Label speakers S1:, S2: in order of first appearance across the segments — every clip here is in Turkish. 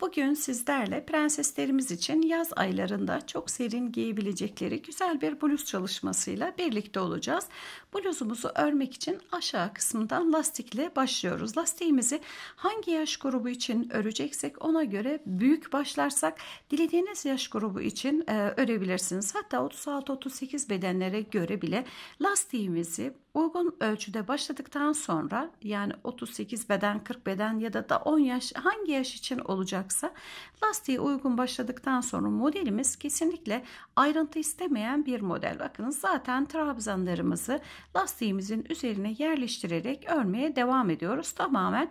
S1: Bugün sizlerle prenseslerimiz için yaz aylarında çok serin giyebilecekleri güzel bir bluz çalışmasıyla birlikte olacağız. Bluzumuzu örmek için aşağı kısmından lastikle başlıyoruz. Lastiğimizi hangi yaş grubu için öreceksek ona göre büyük başlarsak dilediğiniz yaş grubu için e, örebilirsiniz. Hatta 36-38 bedenlere göre bile lastiğimizi uygun ölçüde başladıktan sonra yani 38 beden 40 beden ya da da 10 yaş hangi yaş için olacak olacaksa lastiğe uygun başladıktan sonra modelimiz kesinlikle ayrıntı istemeyen bir model. Bakın zaten trabzanlarımızı lastiğimizin üzerine yerleştirerek örmeye devam ediyoruz. Tamamen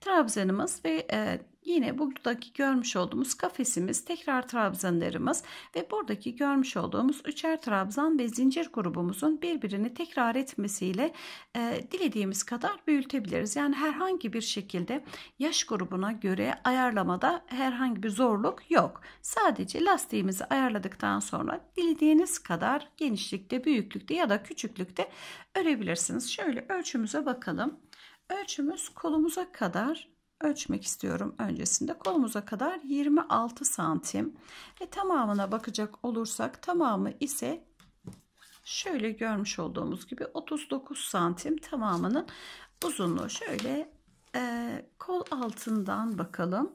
S1: trabzanımız ve e, Yine buradaki görmüş olduğumuz kafesimiz tekrar trabzanlarımız ve buradaki görmüş olduğumuz üçer trabzan ve zincir grubumuzun birbirini tekrar etmesiyle e, dilediğimiz kadar büyütebiliriz. Yani herhangi bir şekilde yaş grubuna göre ayarlamada herhangi bir zorluk yok. Sadece lastiğimizi ayarladıktan sonra dilediğiniz kadar genişlikte, büyüklükte ya da küçüklükte örebilirsiniz. Şöyle ölçümüze bakalım. Ölçümüz kolumuza kadar ölçmek istiyorum öncesinde kolumuza kadar 26 santim ve tamamına bakacak olursak tamamı ise şöyle görmüş olduğumuz gibi 39 santim tamamının uzunluğu şöyle e, kol altından bakalım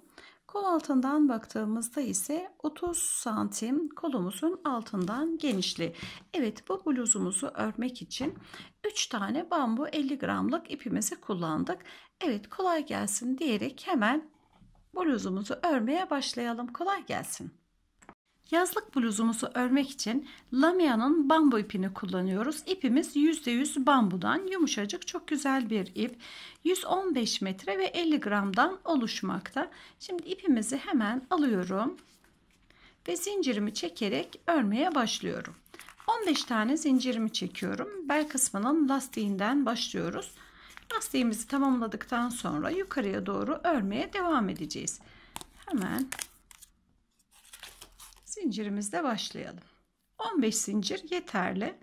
S1: kol altından baktığımızda ise 30 santim kolumuzun altından genişliği Evet bu bluzumuzu örmek için 3 tane bambu 50 gramlık ipimizi kullandık Evet kolay gelsin diyerek hemen bluzumuzu örmeye başlayalım. Kolay gelsin. Yazlık bluzumuzu örmek için Lamia'nın bambu ipini kullanıyoruz. İpimiz %100 bambudan yumuşacık çok güzel bir ip. 115 metre ve 50 gramdan oluşmakta. Şimdi ipimizi hemen alıyorum ve zincirimi çekerek örmeye başlıyorum. 15 tane zincirimi çekiyorum. Bel kısmının lastiğinden başlıyoruz. Lastiğimizi tamamladıktan sonra yukarıya doğru örmeye devam edeceğiz. Hemen zincirimizde başlayalım. 15 zincir yeterli.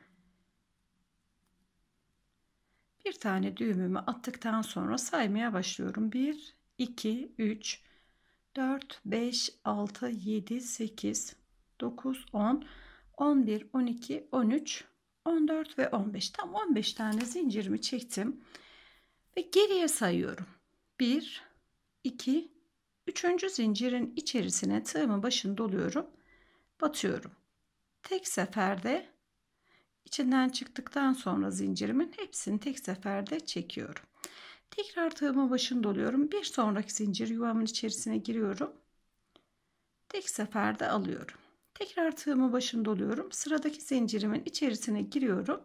S1: Bir tane düğümümü attıktan sonra saymaya başlıyorum. 1, 2, 3, 4, 5, 6, 7, 8, 9, 10, 11, 12, 13, 14 ve 15. Tam 15 tane zincirimi çektim. Ve geriye sayıyorum. 1, 2, 3. zincirin içerisine tığımın başını doluyorum. Batıyorum. Tek seferde içinden çıktıktan sonra zincirimin hepsini tek seferde çekiyorum. Tekrar tığımın başını doluyorum. Bir sonraki zincir yuvamın içerisine giriyorum. Tek seferde alıyorum. Tekrar tığımın başını doluyorum. Sıradaki zincirimin içerisine giriyorum.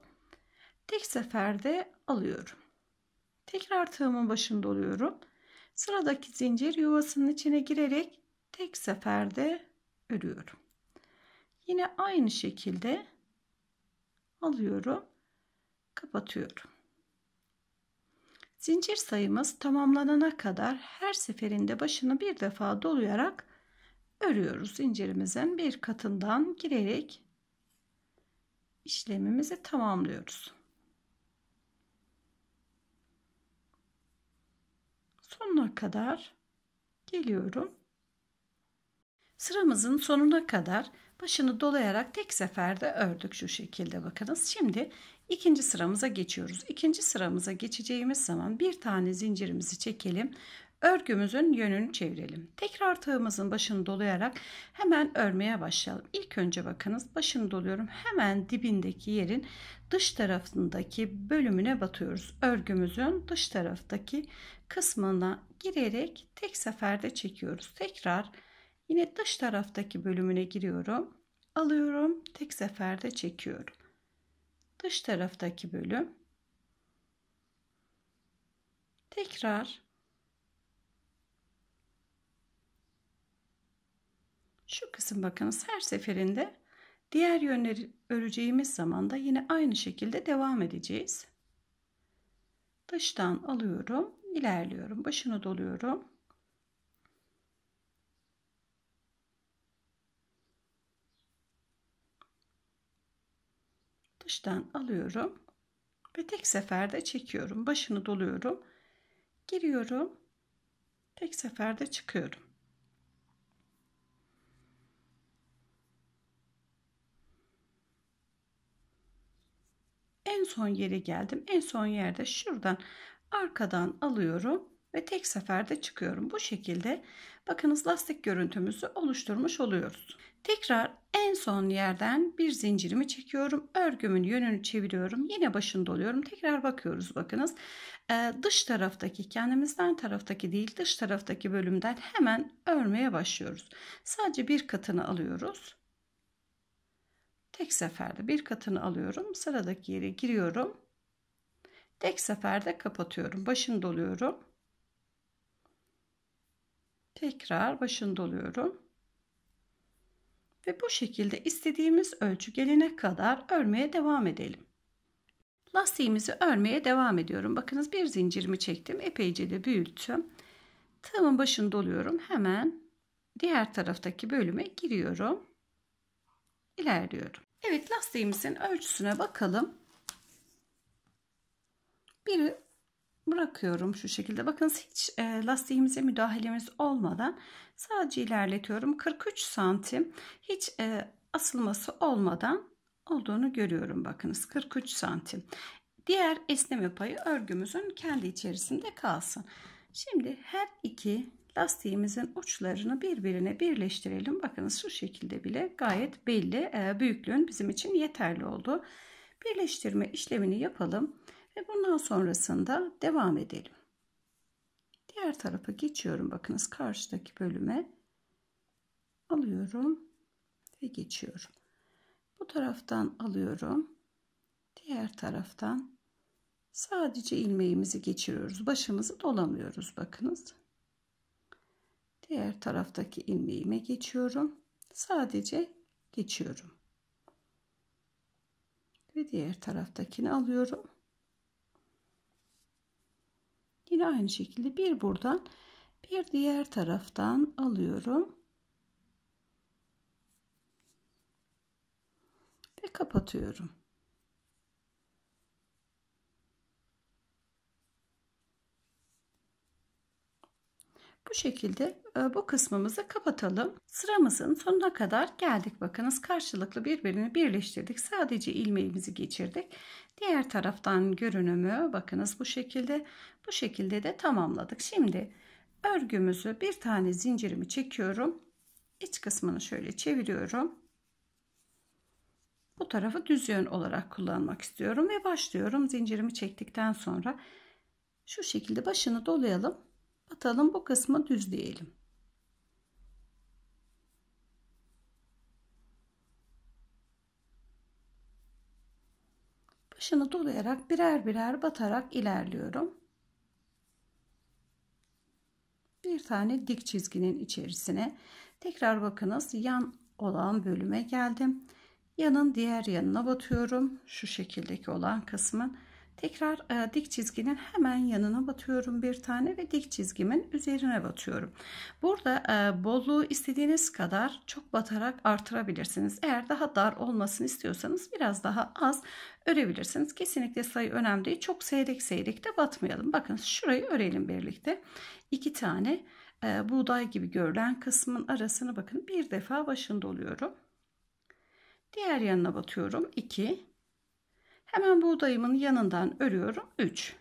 S1: Tek seferde alıyorum. Tekrar tığımın başında oluyorum. Sıradaki zincir yuvasının içine girerek tek seferde örüyorum. Yine aynı şekilde alıyorum, kapatıyorum. Zincir sayımız tamamlanana kadar her seferinde başını bir defa dolayarak örüyoruz. Zincirimizin bir katından girerek işlemimizi tamamlıyoruz. sonuna kadar geliyorum. Sıramızın sonuna kadar başını dolayarak tek seferde ördük şu şekilde bakınız. Şimdi ikinci sıramıza geçiyoruz. İkinci sıramıza geçeceğimiz zaman bir tane zincirimizi çekelim. Örgümüzün yönünü çevirelim. Tekrar tığımızın başını dolayarak hemen örmeye başlayalım. İlk önce bakınız başını doluyorum. Hemen dibindeki yerin dış tarafındaki bölümüne batıyoruz. Örgümüzün dış taraftaki kısmına girerek tek seferde çekiyoruz. Tekrar yine dış taraftaki bölümüne giriyorum. Alıyorum, tek seferde çekiyorum. Dış taraftaki bölüm. Tekrar şu kısım bakınız her seferinde diğer yönleri öreceğimiz zaman da yine aynı şekilde devam edeceğiz. Dıştan alıyorum ilerliyorum. Başını doluyorum. Dıştan alıyorum ve tek seferde çekiyorum. Başını doluyorum. Giriyorum. Tek seferde çıkıyorum. en son yere geldim. En son yerde şuradan arkadan alıyorum ve tek seferde çıkıyorum. Bu şekilde bakınız lastik görüntümüzü oluşturmuş oluyoruz. Tekrar en son yerden bir zincirimi çekiyorum. Örgümün yönünü çeviriyorum. Yine başında oluyorum. Tekrar bakıyoruz bakınız. Ee, dış taraftaki kendimizden taraftaki değil dış taraftaki bölümden hemen örmeye başlıyoruz. Sadece bir katını alıyoruz. Tek seferde bir katını alıyorum. Sıradaki yere giriyorum. Tek seferde kapatıyorum. Başını doluyorum. Tekrar başını doluyorum. Ve bu şekilde istediğimiz ölçü gelene kadar örmeye devam edelim. Lastiğimizi örmeye devam ediyorum. Bakınız bir zincirimi çektim. Epeyce de büyüttüm. Tığımın başını doluyorum. Hemen diğer taraftaki bölüme giriyorum. İlerliyorum. Evet lastiğimizin ölçüsüne bakalım. Biri bırakıyorum şu şekilde. Bakınız hiç e, lastiğimize müdahalemiz olmadan sadece ilerletiyorum. 43 santim hiç e, asılması olmadan olduğunu görüyorum. Bakınız 43 santim. Diğer esneme payı örgümüzün kendi içerisinde kalsın. Şimdi her iki lastiğimizin uçlarını birbirine birleştirelim. Bakınız şu şekilde bile gayet belli. E, büyüklüğün bizim için yeterli oldu. Birleştirme işlemini yapalım. Ve bundan sonrasında devam edelim. Diğer tarafa geçiyorum. Bakınız karşıdaki bölüme alıyorum ve geçiyorum. Bu taraftan alıyorum. Diğer taraftan sadece ilmeğimizi geçiriyoruz. Başımızı dolamıyoruz bakınız. Diğer taraftaki ilmeğime geçiyorum. Sadece geçiyorum. Ve diğer taraftakini alıyorum. Yine aynı şekilde bir buradan bir diğer taraftan alıyorum. Ve kapatıyorum. Bu şekilde e, bu kısmımızı kapatalım. Sıramızın sonuna kadar geldik. Bakınız karşılıklı birbirini birleştirdik. Sadece ilmeğimizi geçirdik. Diğer taraftan görünümü bakınız bu şekilde. Bu şekilde de tamamladık. Şimdi örgümüzü bir tane zincirimi çekiyorum. İç kısmını şöyle çeviriyorum. Bu tarafı düz yön olarak kullanmak istiyorum ve başlıyorum. Zincirimi çektikten sonra şu şekilde başını dolayalım atalım bu kısmı düzleyelim. başını dolayarak birer birer batarak ilerliyorum. Bir tane dik çizginin içerisine tekrar bakınız yan olan bölüme geldim. Yanın diğer yanına batıyorum. Şu şekildeki olan kısmın tekrar e, dik çizginin hemen yanına batıyorum bir tane ve dik çizgimin üzerine batıyorum burada e, bolluğu istediğiniz kadar çok batarak artırabilirsiniz eğer daha dar olmasını istiyorsanız biraz daha az örebilirsiniz kesinlikle sayı önemli değil çok seyrek seyrek de batmayalım bakın şurayı örelim birlikte iki tane e, buğday gibi görülen kısmın arasını bakın bir defa başında oluyorum diğer yanına batıyorum 2 Hemen buğdayımın yanından örüyorum 3.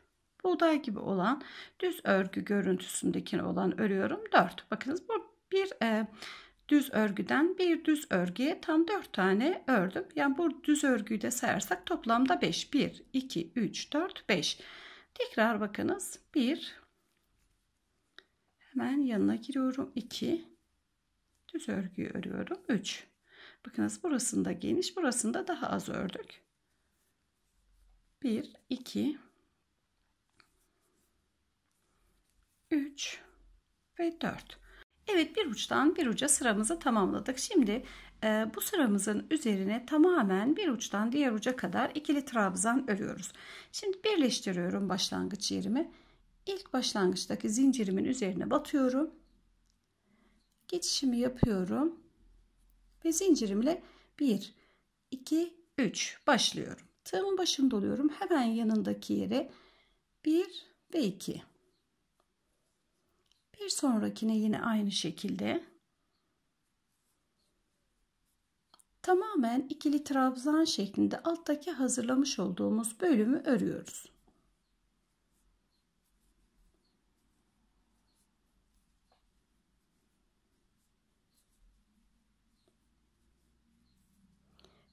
S1: Buğday gibi olan düz örgü görüntüsündekini olan örüyorum 4. Bakınız bu bir e, düz örgüden bir düz örgüye tam 4 tane ördüm. Yani bu düz örgüyü de sayarsak toplamda 5. 1, 2, 3, 4, 5. Tekrar bakınız 1. Hemen yanına giriyorum 2. Düz örgüyü örüyorum 3. Bakınız burasında geniş burasında daha az ördük. 1 2 3 ve 4 Evet bir uçtan bir uca sıramızı tamamladık. Şimdi e, bu sıramızın üzerine tamamen bir uçtan diğer uca kadar ikili trabzan örüyoruz. Şimdi birleştiriyorum başlangıç yerimi. İlk başlangıçtaki zincirimin üzerine batıyorum. Geçişimi yapıyorum. Ve zincirimle 1, 2, 3 başlıyorum. Tığımın başında oluyorum. Hemen yanındaki yere 1 ve 2. Bir sonrakine yine aynı şekilde tamamen ikili trabzan şeklinde alttaki hazırlamış olduğumuz bölümü örüyoruz.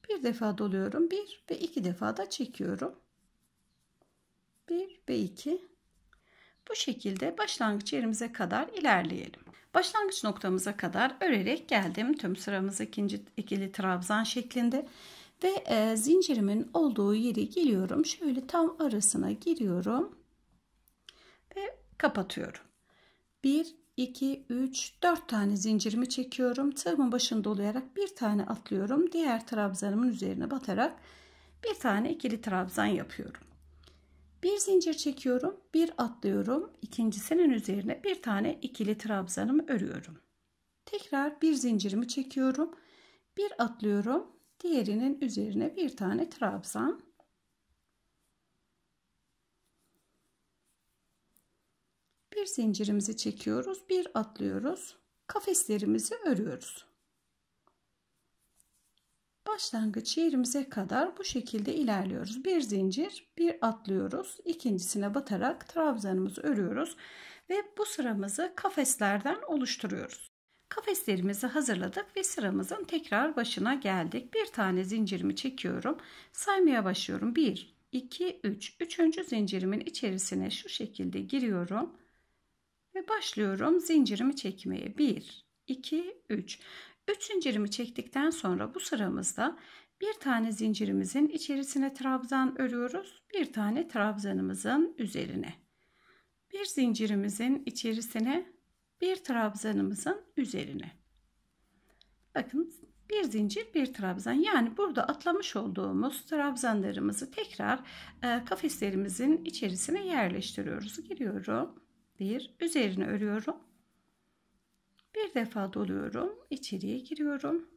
S1: Bir defa doluyorum. Bir ve iki defa da çekiyorum. Bir ve iki. Bu şekilde başlangıç yerimize kadar ilerleyelim. Başlangıç noktamıza kadar örerek geldim. Tüm sıramız ikinci ikili trabzan şeklinde ve e, zincirimin olduğu yere geliyorum. Şöyle tam arasına giriyorum ve kapatıyorum. Bir. 2, 3, 4 tane zincirimi çekiyorum. Tığımın başını dolayarak bir tane atlıyorum. Diğer trabzanımın üzerine batarak bir tane ikili trabzan yapıyorum. Bir zincir çekiyorum. Bir atlıyorum. İkincisinin üzerine bir tane ikili trabzanımı örüyorum. Tekrar bir zincirimi çekiyorum. Bir atlıyorum. Diğerinin üzerine bir tane trabzan. bir zincirimizi çekiyoruz bir atlıyoruz kafeslerimizi örüyoruz başlangıç yerimize kadar bu şekilde ilerliyoruz bir zincir bir atlıyoruz ikincisine batarak trabzanımızı örüyoruz ve bu sıramızı kafeslerden oluşturuyoruz kafeslerimizi hazırladık ve sıramızın tekrar başına geldik bir tane zincirimi çekiyorum saymaya başlıyorum 1 2 3 3. zincirimin içerisine şu şekilde giriyorum ve başlıyorum zincirimi çekmeye. 1, 2, 3. 3 zincirimi çektikten sonra bu sıramızda bir tane zincirimizin içerisine trabzan örüyoruz. Bir tane trabzanımızın üzerine. Bir zincirimizin içerisine bir trabzanımızın üzerine. Bakın bir zincir bir trabzan yani burada atlamış olduğumuz trabzanlarımızı tekrar e, kafeslerimizin içerisine yerleştiriyoruz. Giriyorum bir üzerine örüyorum. Bir defa doluyorum. içeriye giriyorum.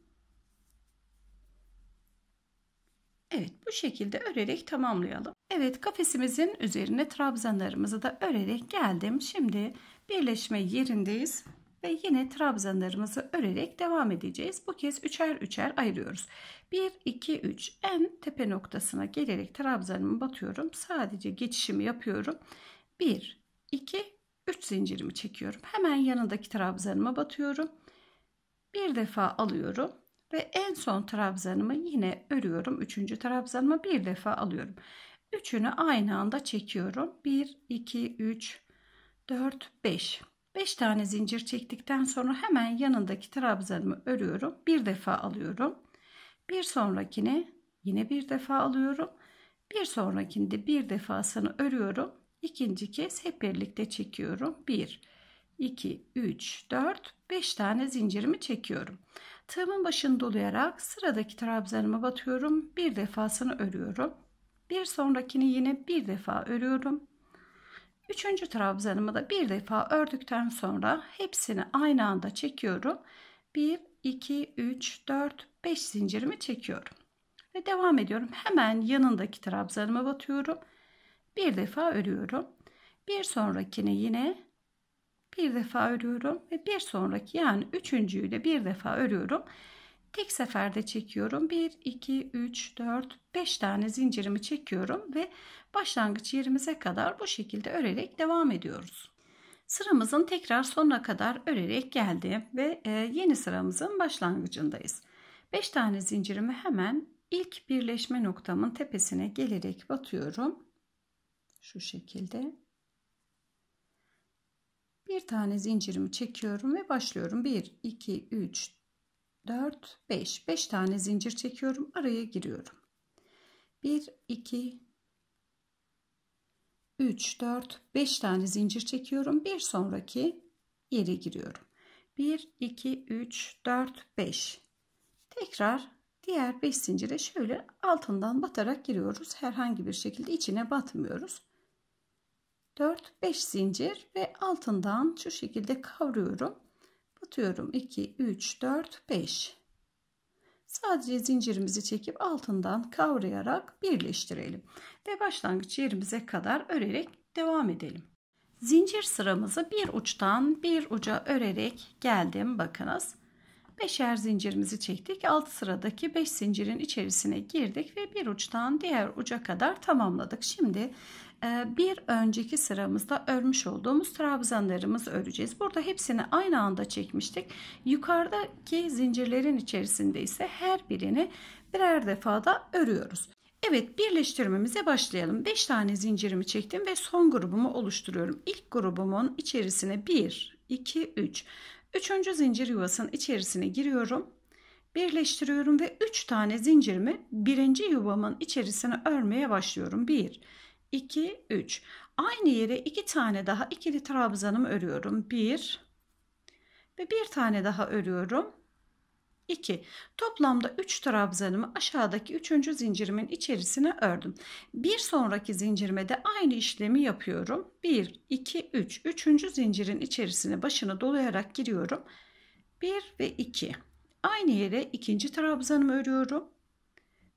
S1: Evet bu şekilde örerek tamamlayalım. Evet kafesimizin üzerine trabzanlarımızı da örerek geldim. Şimdi birleşme yerindeyiz ve yine trabzanlarımızı örerek devam edeceğiz. Bu kez üçer üçer ayırıyoruz. 1, 2, 3 en tepe noktasına gelerek trabzanımı batıyorum. Sadece geçişimi yapıyorum. 1, 2, 3 zincirimi çekiyorum. Hemen yanındaki trabzanıma batıyorum. Bir defa alıyorum ve en son trabzanımı yine örüyorum. 3. trabzanımı bir defa alıyorum. Üçünü aynı anda çekiyorum. 1, 2, 3, 4, 5. 5 tane zincir çektikten sonra hemen yanındaki trabzanımı örüyorum. Bir defa alıyorum. Bir sonrakini yine bir defa alıyorum. Bir sonrakinde bir defasını örüyorum ikinci kez hep birlikte çekiyorum. 1 2 3 4 5 tane zincirimi çekiyorum. Tığımın başını dolayarak sıradaki trabzanıma batıyorum. Bir defasını örüyorum. Bir sonrakini yine bir defa örüyorum. Üçüncü trabzanımı da bir defa ördükten sonra hepsini aynı anda çekiyorum. 1, 2, 3, 4, 5 zincirimi çekiyorum. Ve devam ediyorum. Hemen yanındaki trabzanıma batıyorum bir defa örüyorum. Bir sonrakini yine bir defa örüyorum ve bir sonraki yani üçüncüyü de bir defa örüyorum. Tek seferde çekiyorum. 1, 2, 3, 4, 5 tane zincirimi çekiyorum ve başlangıç yerimize kadar bu şekilde örerek devam ediyoruz. Sıramızın tekrar sonuna kadar örerek geldim ve e, yeni sıramızın başlangıcındayız. 5 tane zincirimi hemen ilk birleşme noktamın tepesine gelerek batıyorum şu şekilde bir tane zincirimi çekiyorum ve başlıyorum 1 2 3 4 5 5 tane zincir çekiyorum araya giriyorum 1 2 3 4 5 tane zincir çekiyorum bir sonraki yere giriyorum 1 2 3 4 5 tekrar diğer 5 zincire şöyle altından batarak giriyoruz herhangi bir şekilde içine batmıyoruz 4-5 zincir ve altından şu şekilde kavruyorum. Batıyorum 2, 3, 4, 5. Sadece zincirimizi çekip altından kavrayarak birleştirelim. Ve başlangıç yerimize kadar örerek devam edelim. Zincir sıramızı bir uçtan bir uca örerek geldim. Bakınız. Beşer zincirimizi çektik. Alt sıradaki 5 zincirin içerisine girdik ve bir uçtan diğer uca kadar tamamladık. Şimdi ee, bir önceki sıramızda örmüş olduğumuz trabzanlarımızı öreceğiz. Burada hepsini aynı anda çekmiştik. Yukarıdaki zincirlerin içerisinde ise her birini birer defada örüyoruz. Evet birleştirmemize başlayalım. 5 tane zincirimi çektim ve son grubumu oluşturuyorum. İlk grubumun içerisine 1, 2, 3. Üçüncü zincir yuvasının içerisine giriyorum. Birleştiriyorum ve 3 tane zincirimi birinci yuvamın içerisine örmeye başlıyorum. 1, 2, 2, 3. Aynı yere 2 tane daha ikili trabzanımı örüyorum. 1 ve bir tane daha örüyorum. 2. Toplamda 3 trabzanımı aşağıdaki 3. zincirimin içerisine ördüm. Bir sonraki zincirime de aynı işlemi yapıyorum. 1, 2, 3. 3. zincirin içerisine başını dolayarak giriyorum. 1 ve 2. Aynı yere ikinci trabzanımı örüyorum.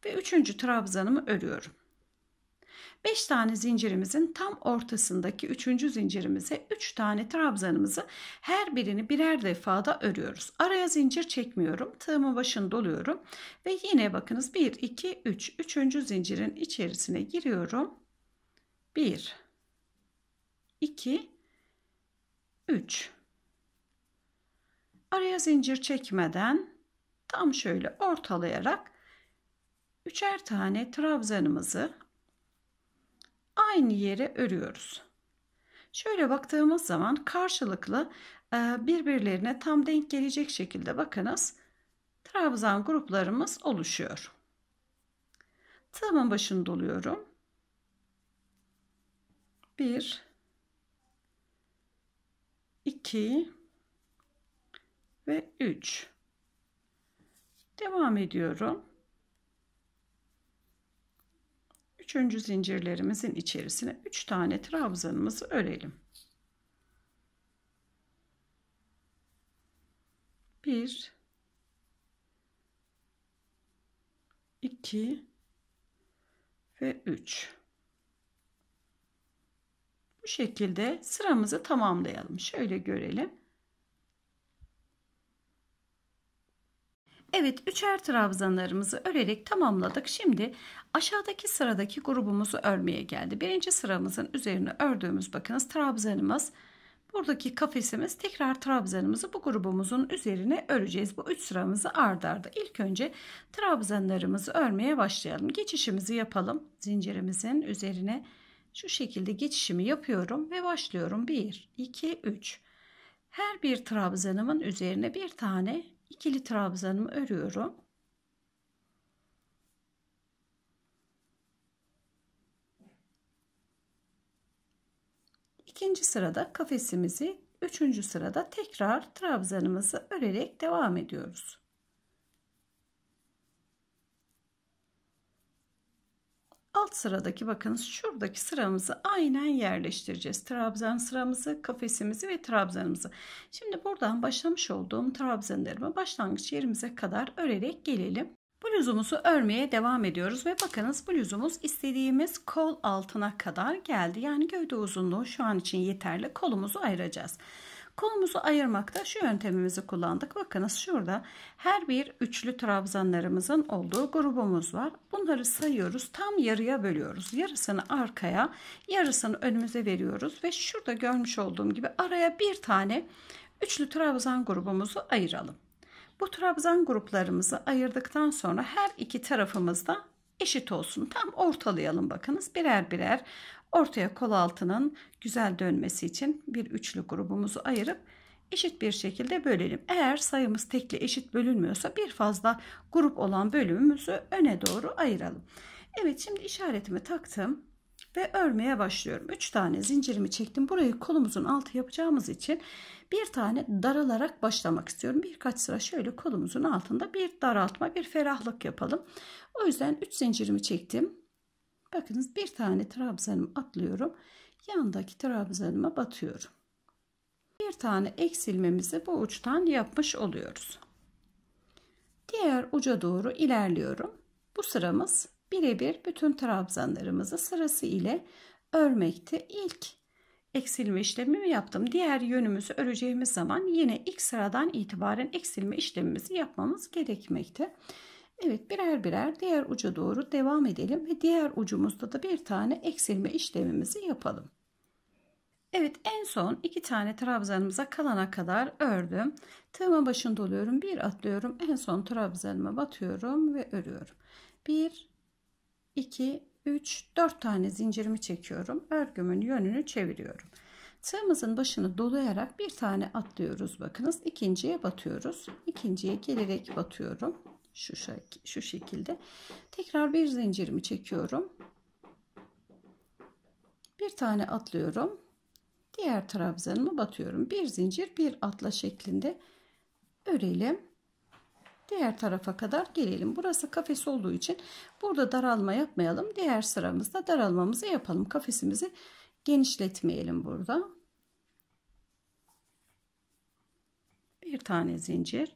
S1: Ve üçüncü trabzanımı örüyorum. 5 tane zincirimizin tam ortasındaki 3. zincirimize 3 tane trabzanımızı her birini birer defada örüyoruz. Araya zincir çekmiyorum. tığımı başını doluyorum. Ve yine bakınız 1, 2, 3. 3. zincirin içerisine giriyorum. 1, 2, 3. Araya zincir çekmeden tam şöyle ortalayarak üçer tane trabzanımızı aynı yere örüyoruz. Şöyle baktığımız zaman karşılıklı e, birbirlerine tam denk gelecek şekilde bakınız trabzan gruplarımız oluşuyor. Tığımın başını doluyorum. 1 2 ve 3 devam ediyorum. Üçüncü zincirlerimizin içerisine üç tane trabzanımızı örelim. Bir, iki ve üç. Bu şekilde sıramızı tamamlayalım. Şöyle görelim. Evet üçer trabzanlarımızı örerek tamamladık. Şimdi aşağıdaki sıradaki grubumuzu örmeye geldi. Birinci sıramızın üzerine ördüğümüz bakınız trabzanımız. Buradaki kafesimiz tekrar trabzanımızı bu grubumuzun üzerine öreceğiz. Bu üç sıramızı ardarda. arda. İlk önce trabzanlarımızı örmeye başlayalım. Geçişimizi yapalım. Zincirimizin üzerine şu şekilde geçişimi yapıyorum ve başlıyorum. 1, 2, 3. Her bir trabzanımın üzerine bir tane ikili trabzanımı örüyorum. İkinci sırada kafesimizi, üçüncü sırada tekrar trabzanımızı örerek devam ediyoruz. alt sıradaki bakınız şuradaki sıramızı aynen yerleştireceğiz. Trabzan sıramızı, kafesimizi ve trabzanımızı. Şimdi buradan başlamış olduğum trabzanlarımı başlangıç yerimize kadar örerek gelelim. Bluzumuzu örmeye devam ediyoruz ve bakınız bluzumuz istediğimiz kol altına kadar geldi. Yani gövde uzunluğu şu an için yeterli. Kolumuzu ayıracağız. Kolumuzu ayırmakta şu yöntemimizi kullandık. Bakınız şurada her bir üçlü trabzanlarımızın olduğu grubumuz var. Bunları sayıyoruz. Tam yarıya bölüyoruz. Yarısını arkaya, yarısını önümüze veriyoruz. Ve şurada görmüş olduğum gibi araya bir tane üçlü trabzan grubumuzu ayıralım. Bu trabzan gruplarımızı ayırdıktan sonra her iki tarafımızda eşit olsun. Tam ortalayalım bakınız birer birer Ortaya kol altının güzel dönmesi için bir üçlü grubumuzu ayırıp eşit bir şekilde bölelim. Eğer sayımız tekli eşit bölünmüyorsa bir fazla grup olan bölümümüzü öne doğru ayıralım. Evet şimdi işaretimi taktım ve örmeye başlıyorum. 3 tane zincirimi çektim. Burayı kolumuzun altı yapacağımız için bir tane daralarak başlamak istiyorum. Birkaç sıra şöyle kolumuzun altında bir daraltma, bir ferahlık yapalım. O yüzden 3 zincirimi çektim. Bakınız bir tane trabzanımı atlıyorum. Yandaki trabzanıma batıyorum. Bir tane eksilmemizi bu uçtan yapmış oluyoruz. Diğer uca doğru ilerliyorum. Bu sıramız birebir bütün trabzanlarımızı sırası ile örmekte ilk eksilme işlemimi yaptım. Diğer yönümüzü öreceğimiz zaman yine ilk sıradan itibaren eksilme işlemimizi yapmamız gerekmekte. Evet birer birer diğer uca doğru devam edelim ve diğer ucumuzda da bir tane eksilme işlemimizi yapalım. Evet en son iki tane trabzanımıza kalana kadar ördüm. Tığıma başını doluyorum. Bir atlıyorum. En son trabzanıma batıyorum ve örüyorum. 1, 2, 3, 4 tane zincirimi çekiyorum. Örgümün yönünü çeviriyorum. Tığımızın başını dolayarak bir tane atlıyoruz. Bakınız ikinciye batıyoruz. İkinciye gelerek batıyorum şu, şek şu şekilde tekrar bir zincirimi çekiyorum bir tane atlıyorum diğer trabzanımı batıyorum bir zincir bir atla şeklinde örelim diğer tarafa kadar gelelim burası kafes olduğu için burada daralma yapmayalım diğer sıramızda daralmamızı yapalım kafesimizi genişletmeyelim burada bir tane zincir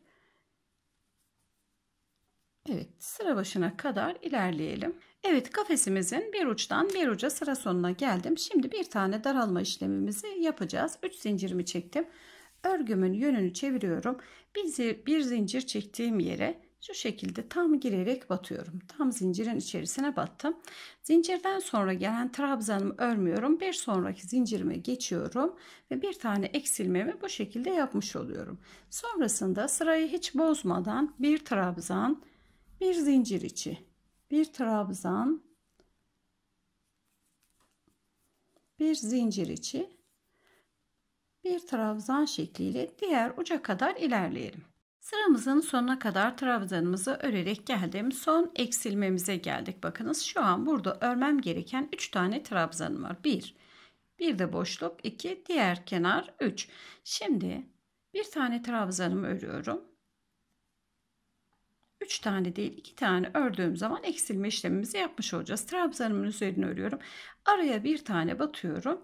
S1: Evet sıra başına kadar ilerleyelim. Evet kafesimizin bir uçtan bir uca sıra sonuna geldim. Şimdi bir tane daralma işlemimizi yapacağız. 3 zincirimi çektim. Örgümün yönünü çeviriyorum. Bir, bir zincir çektiğim yere şu şekilde tam girerek batıyorum. Tam zincirin içerisine battım. Zincirden sonra gelen trabzanımı örmüyorum. Bir sonraki zincirime geçiyorum ve bir tane eksilmemi bu şekilde yapmış oluyorum. Sonrasında sırayı hiç bozmadan bir trabzan, bir zincir içi, bir trabzan, bir zincir içi, bir trabzan şekliyle diğer uca kadar ilerleyelim. Sıramızın sonuna kadar trabzanımızı örerek geldim. Son eksilmemize geldik. Bakınız şu an burada örmem gereken 3 tane trabzanım var. 1, bir de boşluk 2, diğer kenar 3. Şimdi bir tane trabzanımı örüyorum. 3 tane değil 2 tane ördüğüm zaman eksilme işlemimizi yapmış olacağız. Trabzanımın üzerine örüyorum. Araya bir tane batıyorum.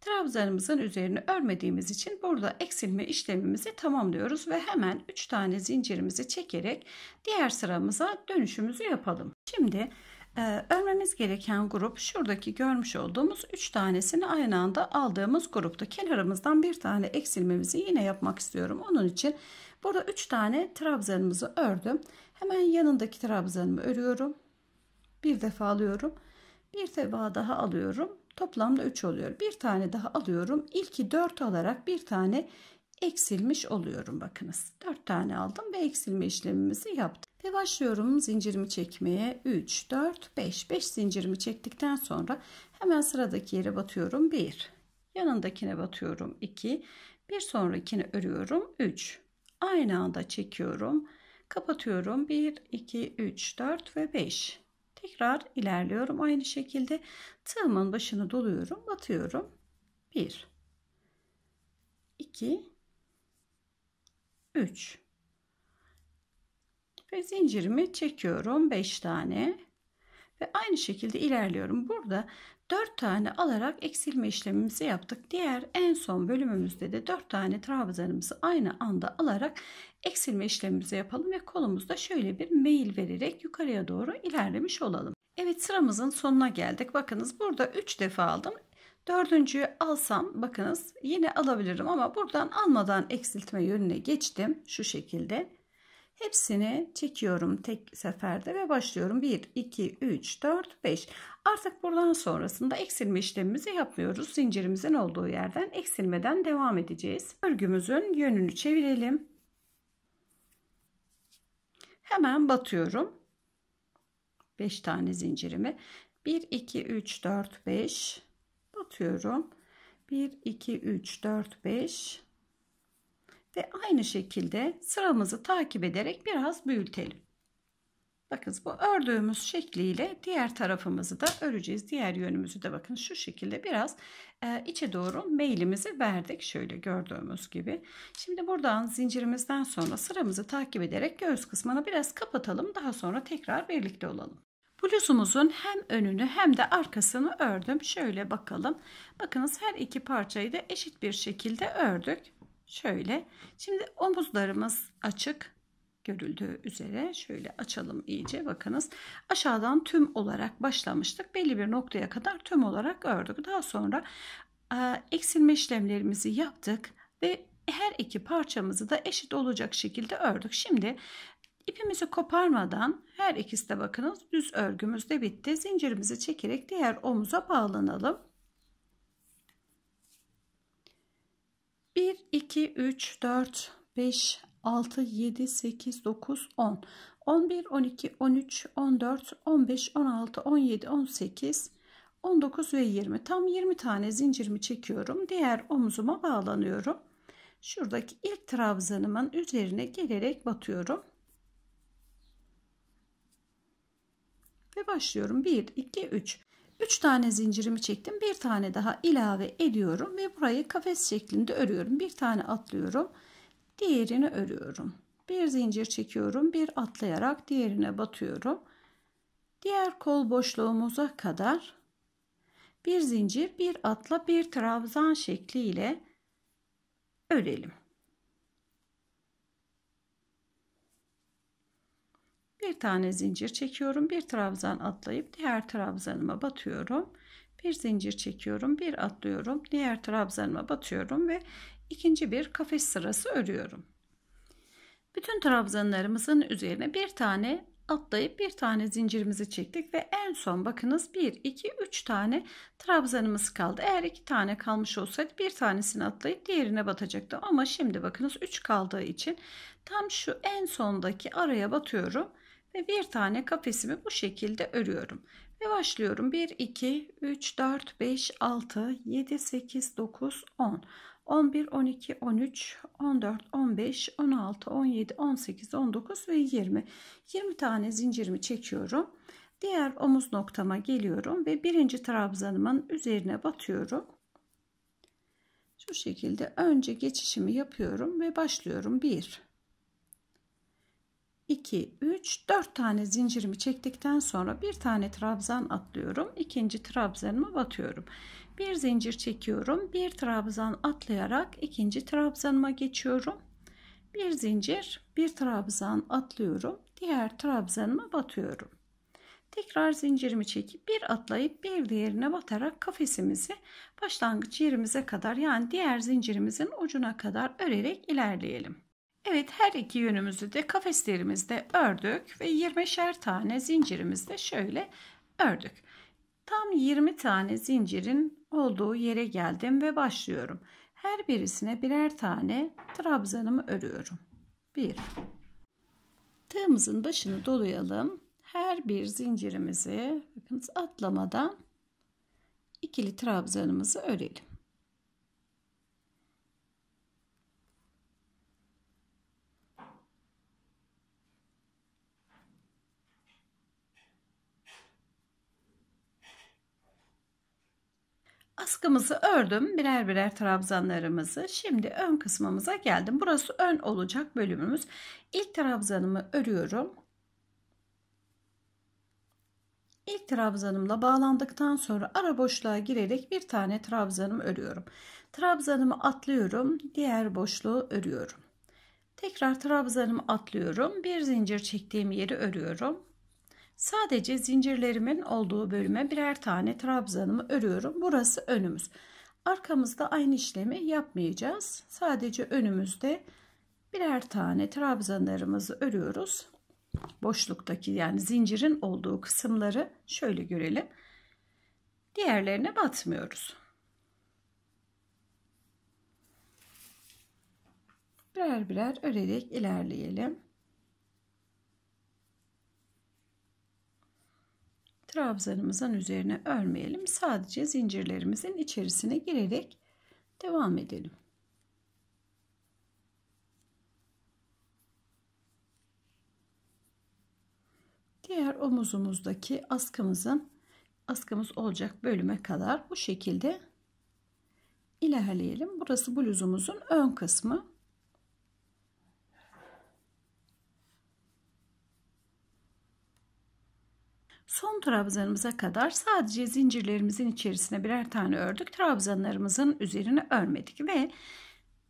S1: Trabzanımızın üzerine örmediğimiz için burada eksilme işlemimizi tamamlıyoruz ve hemen 3 tane zincirimizi çekerek diğer sıramıza dönüşümüzü yapalım. Şimdi e, örmemiz gereken grup şuradaki görmüş olduğumuz 3 tanesini aynı anda aldığımız grupta kenarımızdan bir tane eksilmemizi yine yapmak istiyorum. Onun için burada 3 tane trabzanımızı ördüm Hemen yanındaki trabzanımı örüyorum. Bir defa alıyorum. Bir defa daha alıyorum. Toplamda 3 oluyor. Bir tane daha alıyorum. İlki 4 alarak bir tane eksilmiş oluyorum. Bakınız 4 tane aldım ve eksilme işlemimizi yaptım. Ve başlıyorum zincirimi çekmeye. 3, 4, 5. 5 zincirimi çektikten sonra hemen sıradaki yere batıyorum. 1. Yanındakine batıyorum. 2. Bir sonrakini örüyorum. 3. Aynı anda çekiyorum. Kapatıyorum. 1, 2, 3, 4 ve 5. Tekrar ilerliyorum. Aynı şekilde tığımın başını doluyorum. Batıyorum. 1, 2, 3 ve zincirimi çekiyorum 5 tane ve aynı şekilde ilerliyorum burada 4 tane alarak eksilme işlemimizi yaptık diğer en son bölümümüzde de 4 tane trabzanımızı aynı anda alarak eksilme işlemimizi yapalım ve kolumuzda şöyle bir meyil vererek yukarıya doğru ilerlemiş olalım. Evet sıramızın sonuna geldik. Bakınız burada 3 defa aldım. Dördüncüyü alsam bakınız yine alabilirim ama buradan almadan eksiltme yönüne geçtim. Şu şekilde hepsini çekiyorum tek seferde ve başlıyorum. 1, 2, 3, 4, 5. Artık buradan sonrasında eksilme işlemimizi yapmıyoruz. Zincirimizin olduğu yerden eksilmeden devam edeceğiz. Örgümüzün yönünü çevirelim. Hemen batıyorum. 5 tane zincirimi 1 2 3 4 5 batıyorum. 1 2 3 4 5 ve aynı şekilde sıramızı takip ederek biraz büyütelim. Bakın bu ördüğümüz şekliyle diğer tarafımızı da öreceğiz. Diğer yönümüzü de bakın şu şekilde biraz e, içe doğru meylimizi verdik. Şöyle gördüğümüz gibi. Şimdi buradan zincirimizden sonra sıramızı takip ederek göğüs kısmını biraz kapatalım. Daha sonra tekrar birlikte olalım. Bluzumuzun hem önünü hem de arkasını ördüm. Şöyle bakalım. Bakınız her iki parçayı da eşit bir şekilde ördük. Şöyle. Şimdi omuzlarımız açık görüldüğü üzere şöyle açalım iyice bakınız aşağıdan tüm olarak başlamıştık belli bir noktaya kadar tüm olarak ördük daha sonra e, eksilme işlemlerimizi yaptık ve her iki parçamızı da eşit olacak şekilde ördük şimdi ipimizi koparmadan her ikisi de bakınız düz örgümüz de bitti zincirimizi çekerek diğer omuza bağlanalım 1 2 3 4 5 6, 7, 8, 9, 10, 11, 12, 13, 14, 15, 16, 17, 18, 19 ve 20. Tam 20 tane zincirimi çekiyorum. Diğer omzuma bağlanıyorum. Şuradaki ilk trabzanımın üzerine gelerek batıyorum. Ve başlıyorum. 1, 2, 3. 3 tane zincirimi çektim. Bir tane daha ilave ediyorum ve burayı kafes şeklinde örüyorum. Bir tane atlıyorum diğerini örüyorum. Bir zincir çekiyorum, bir atlayarak diğerine batıyorum. Diğer kol boşluğumuza kadar bir zincir, bir atla, bir trabzan şekliyle örelim. Bir tane zincir çekiyorum, bir trabzan atlayıp diğer trabzanıma batıyorum. Bir zincir çekiyorum, bir atlıyorum, diğer trabzanıma batıyorum ve ikinci bir kafes sırası örüyorum. Bütün trabzanlarımızın üzerine bir tane atlayıp bir tane zincirimizi çektik ve en son bakınız 1 2 3 tane trabzanımız kaldı. Eğer 2 tane kalmış olsaydı bir tanesini atlayıp diğerine batacaktı. Ama şimdi bakınız 3 kaldığı için tam şu en sondaki araya batıyorum ve bir tane kafesimi bu şekilde örüyorum. Ve başlıyorum. 1 2 3 4 5 6 7 8 9 10 11, 12, 13, 14, 15, 16, 17, 18, 19 ve 20. 20 tane zincirimi çekiyorum. Diğer omuz noktama geliyorum ve birinci trabzanımın üzerine batıyorum. Şu şekilde önce geçişimi yapıyorum ve başlıyorum. 1 2 3 4 tane zincirimi çektikten sonra bir tane trabzan atlıyorum. ikinci trabzanıma batıyorum bir zincir çekiyorum bir trabzan atlayarak ikinci trabzanıma geçiyorum bir zincir bir trabzan atlıyorum diğer trabzanıma batıyorum tekrar zincirimi çekip bir atlayıp bir diğerine batarak kafesimizi başlangıç yerimize kadar yani diğer zincirimizin ucuna kadar örerek ilerleyelim Evet her iki yönümüzü de kafeslerimizde ördük ve 20'şer tane zincirimizde şöyle ördük tam 20 tane zincirin olduğu yere geldim ve başlıyorum. Her birisine birer tane trabzanımı örüyorum. 1 Tığımızın başını dolayalım. Her bir zincirimizi bakınız atlamadan ikili trabzanımızı örelim. Askımızı ördüm. Birer birer trabzanlarımızı. Şimdi ön kısmımıza geldim. Burası ön olacak bölümümüz. İlk trabzanımı örüyorum. İlk trabzanımla bağlandıktan sonra ara boşluğa girerek bir tane trabzanımı örüyorum. Trabzanımı atlıyorum. Diğer boşluğu örüyorum. Tekrar trabzanımı atlıyorum. Bir zincir çektiğim yeri örüyorum. Sadece zincirlerimin olduğu bölüme birer tane trabzanımı örüyorum. Burası önümüz. Arkamızda aynı işlemi yapmayacağız. Sadece önümüzde birer tane trabzanlarımızı örüyoruz. Boşluktaki yani zincirin olduğu kısımları şöyle görelim. Diğerlerine batmıyoruz. Birer birer örerek ilerleyelim. trabzanımızın üzerine örmeyelim. Sadece zincirlerimizin içerisine girerek devam edelim. Diğer omuzumuzdaki askımızın askımız olacak bölüme kadar bu şekilde ilerleyelim. Burası bluzumuzun ön kısmı. Son trabzanımıza kadar sadece zincirlerimizin içerisine birer tane ördük. Trabzanlarımızın üzerine örmedik ve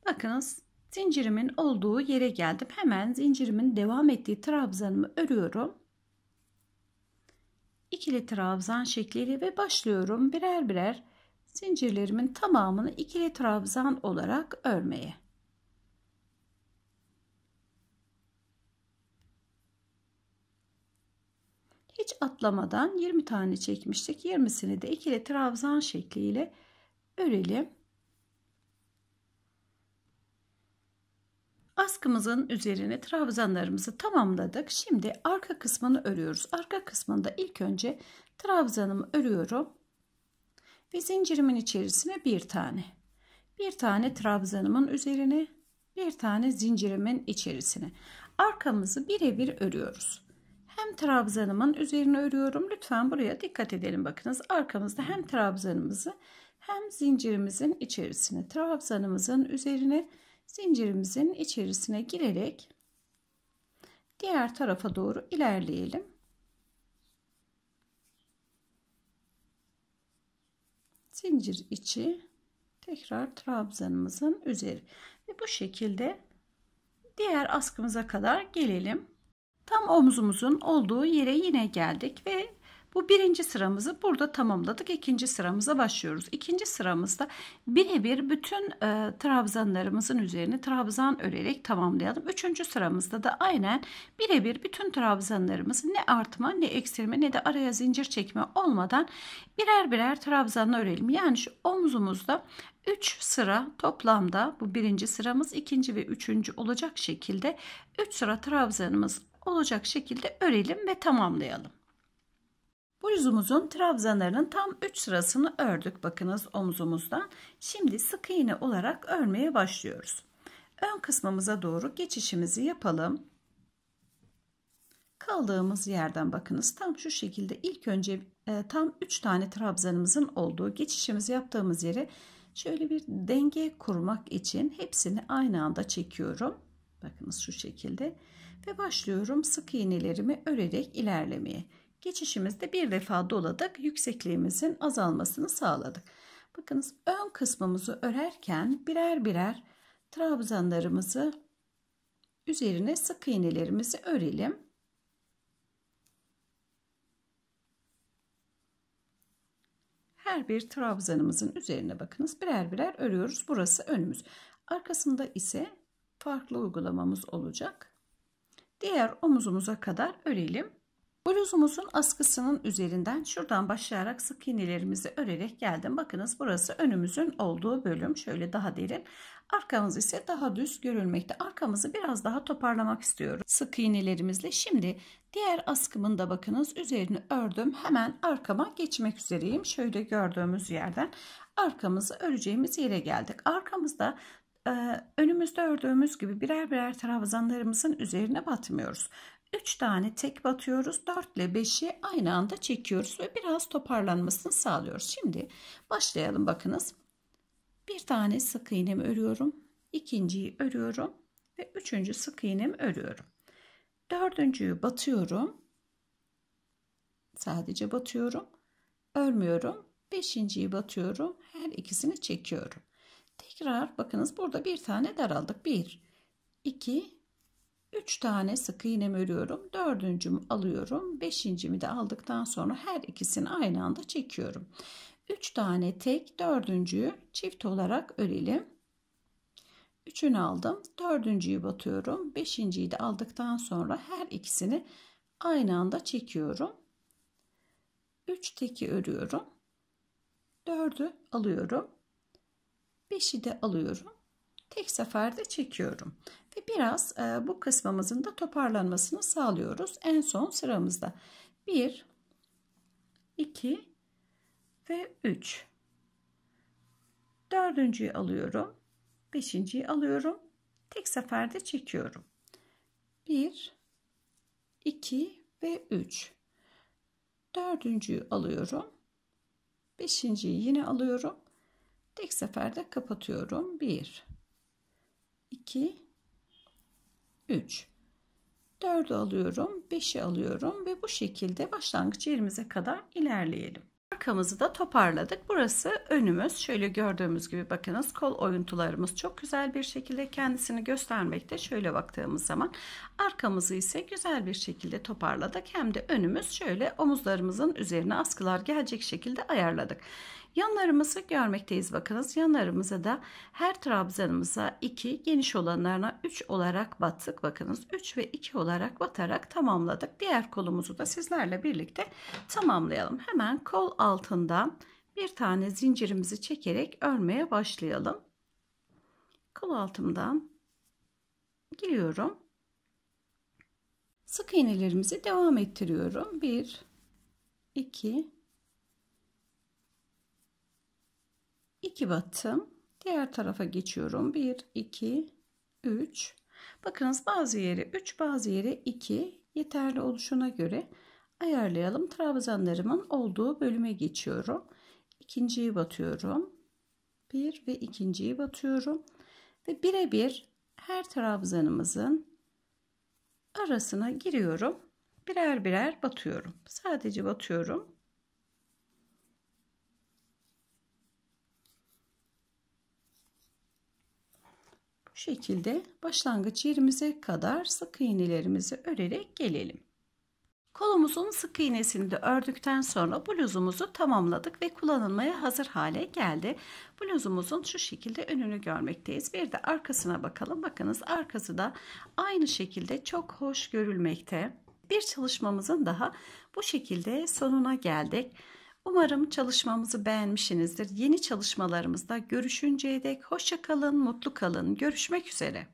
S1: bakınız zincirimin olduğu yere geldim. Hemen zincirimin devam ettiği trabzanımı örüyorum. İkili trabzan şekliyle ve başlıyorum birer birer zincirlerimin tamamını ikili trabzan olarak örmeye. Hiç atlamadan 20 tane çekmiştik. 20'sini de ikili trabzan şekliyle örelim. Askımızın üzerine trabzanlarımızı tamamladık. Şimdi arka kısmını örüyoruz. Arka kısmında ilk önce trabzanımı örüyorum. Ve zincirimin içerisine bir tane. Bir tane trabzanımın üzerine, bir tane zincirimin içerisine. Arkamızı birebir örüyoruz hem trabzanımın üzerine örüyorum. Lütfen buraya dikkat edelim. Bakınız arkamızda hem trabzanımızı hem zincirimizin içerisine trabzanımızın üzerine zincirimizin içerisine girerek diğer tarafa doğru ilerleyelim. Zincir içi tekrar trabzanımızın üzeri ve bu şekilde diğer askımıza kadar gelelim. Tam omzumuzun olduğu yere yine geldik ve bu birinci sıramızı burada tamamladık. İkinci sıramıza başlıyoruz. İkinci sıramızda birebir bütün e, trabzanlarımızın üzerine trabzan örerek tamamlayalım. Üçüncü sıramızda da aynen birebir bütün trabzanlarımızı ne artma ne eksilme ne de araya zincir çekme olmadan birer birer trabzanla örelim. Yani şu omzumuzda 3 sıra toplamda bu birinci sıramız ikinci ve üçüncü olacak şekilde 3 sıra trabzanımız olacak şekilde örelim ve tamamlayalım. Bluzumuzun trabzanlarının tam 3 sırasını ördük bakınız omuzumuzdan. Şimdi sık iğne olarak örmeye başlıyoruz. Ön kısmımıza doğru geçişimizi yapalım. Kaldığımız yerden bakınız tam şu şekilde ilk önce e, tam 3 tane trabzanımızın olduğu geçişimizi yaptığımız yere şöyle bir denge kurmak için hepsini aynı anda çekiyorum. Bakınız şu şekilde ve başlıyorum sık iğnelerimi örerek ilerlemeye. Geçişimizde bir defa doladık, yüksekliğimizin azalmasını sağladık. Bakınız ön kısmımızı örerken birer birer trabzanlarımızı üzerine sık iğnelerimizi örelim. her bir trabzanımızın üzerine bakınız birer birer örüyoruz. Burası önümüz. Arkasında ise farklı uygulamamız olacak diğer omuzumuza kadar örelim. Bluzumuzun askısının üzerinden şuradan başlayarak sık iğnelerimizi örerek geldim. Bakınız burası önümüzün olduğu bölüm. Şöyle daha derin. Arkamız ise daha düz görülmekte. Arkamızı biraz daha toparlamak istiyoruz. Sık iğnelerimizle şimdi diğer askımın da bakınız üzerini ördüm. Hemen arkama geçmek üzereyim. Şöyle gördüğümüz yerden arkamızı öreceğimiz yere geldik. Arkamızda ee, önümüzde ördüğümüz gibi birer birer trabzanlarımızın üzerine batmıyoruz. 3 tane tek batıyoruz. 4 ile 5'i aynı anda çekiyoruz ve biraz toparlanmasını sağlıyoruz. Şimdi başlayalım bakınız. Bir tane sık iğnemi örüyorum. ikinciyi örüyorum ve üçüncü sık iğnemi örüyorum. Dördüncüyü batıyorum. Sadece batıyorum. Örmüyorum. Beşinciyi batıyorum. Her ikisini çekiyorum. Tekrar bakınız burada bir tane daraldık. 1, 2, 3 tane sık iğnem örüyorum. Dördüncümü alıyorum. Beşincimi de aldıktan sonra her ikisini aynı anda çekiyorum. 3 tane tek dördüncüyü çift olarak örelim. Üçünü aldım. Dördüncüyü batıyorum. Beşinciyi de aldıktan sonra her ikisini aynı anda çekiyorum. 3 teki örüyorum. 4'ü alıyorum. 5'i de alıyorum. Tek seferde çekiyorum. Ve biraz e, bu kısmımızın da toparlanmasını sağlıyoruz. En son sıramızda 1, 2 ve 3. Dördüncüyü alıyorum. Beşinciyi alıyorum. Tek seferde çekiyorum. 1, 2 ve 3. Dördüncüyü alıyorum. Beşinciyi yine alıyorum. Tek seferde kapatıyorum. 1 2 3 4'ü alıyorum, 5'i alıyorum ve bu şekilde başlangıç yerimize kadar ilerleyelim. Arkamızı da toparladık. Burası önümüz. Şöyle gördüğümüz gibi bakınız kol oyuntularımız çok güzel bir şekilde kendisini göstermekte. Şöyle baktığımız zaman arkamızı ise güzel bir şekilde toparladık. Hem de önümüz şöyle omuzlarımızın üzerine askılar gelecek şekilde ayarladık. Yanlarımızı görmekteyiz bakınız. Yanlarımıza da her trabzanımıza 2, geniş olanlarına 3 olarak battık. Bakınız 3 ve 2 olarak batarak tamamladık. Diğer kolumuzu da sizlerle birlikte tamamlayalım. Hemen kol altından bir tane zincirimizi çekerek örmeye başlayalım. Kol altımdan giriyorum. Sık iğnelerimizi devam ettiriyorum. 1 2 2 battım. Diğer tarafa geçiyorum. 1, 2, 3. Bakınız bazı yeri 3 bazı yeri 2 yeterli oluşuna göre ayarlayalım. Trabzanlarımın olduğu bölüme geçiyorum. İkinciyi batıyorum. 1 ve ikinciyi batıyorum. Ve birebir her trabzanımızın arasına giriyorum. Birer birer batıyorum. Sadece batıyorum. şekilde başlangıç yerimize kadar sık iğnelerimizi örerek gelelim. Kolumuzun sık iğnesini de ördükten sonra bluzumuzu tamamladık ve kullanılmaya hazır hale geldi. Bluzumuzun şu şekilde önünü görmekteyiz. Bir de arkasına bakalım. Bakınız arkası da aynı şekilde çok hoş görülmekte. Bir çalışmamızın daha bu şekilde sonuna geldik. Umarım çalışmamızı beğenmişsinizdir. Yeni çalışmalarımızda görüşünceye dek hoşça kalın, mutlu kalın. Görüşmek üzere.